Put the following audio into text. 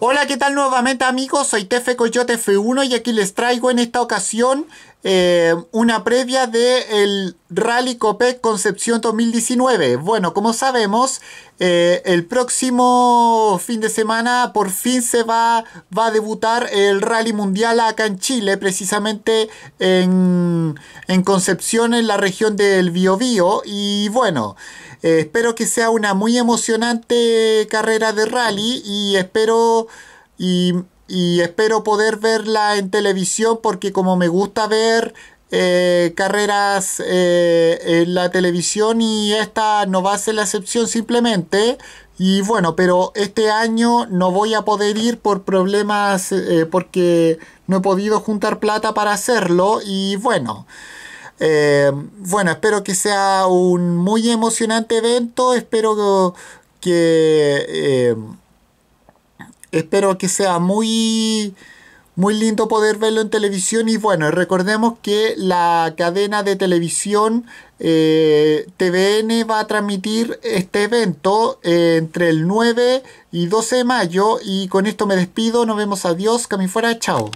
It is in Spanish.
Hola, ¿qué tal nuevamente amigos? Soy Tefe Coyote F1 y aquí les traigo en esta ocasión eh, una previa del Rally Copec Concepción 2019. Bueno, como sabemos, eh, el próximo fin de semana por fin se va, va a debutar el Rally Mundial acá en Chile, precisamente en, Concepción, en la región del Biobío. Y bueno, eh, espero que sea una muy emocionante carrera de rally y espero y, espero poder verla en televisión porque como me gusta ver eh, carreras eh, en la televisión y esta no va a ser la excepción simplemente. Y bueno, pero este año no voy a poder ir por problemas eh, porque no he podido juntar plata para hacerlo. Y bueno, bueno, espero que sea un muy emocionante evento. Espero que espero que sea muy, muy lindo poder verlo en televisión. Y bueno, recordemos que la cadena de televisión eh, TVN va a transmitir este evento eh, entre el 9 y 12 de mayo. Y con esto me despido. Nos vemos. Adiós. fuera Chao.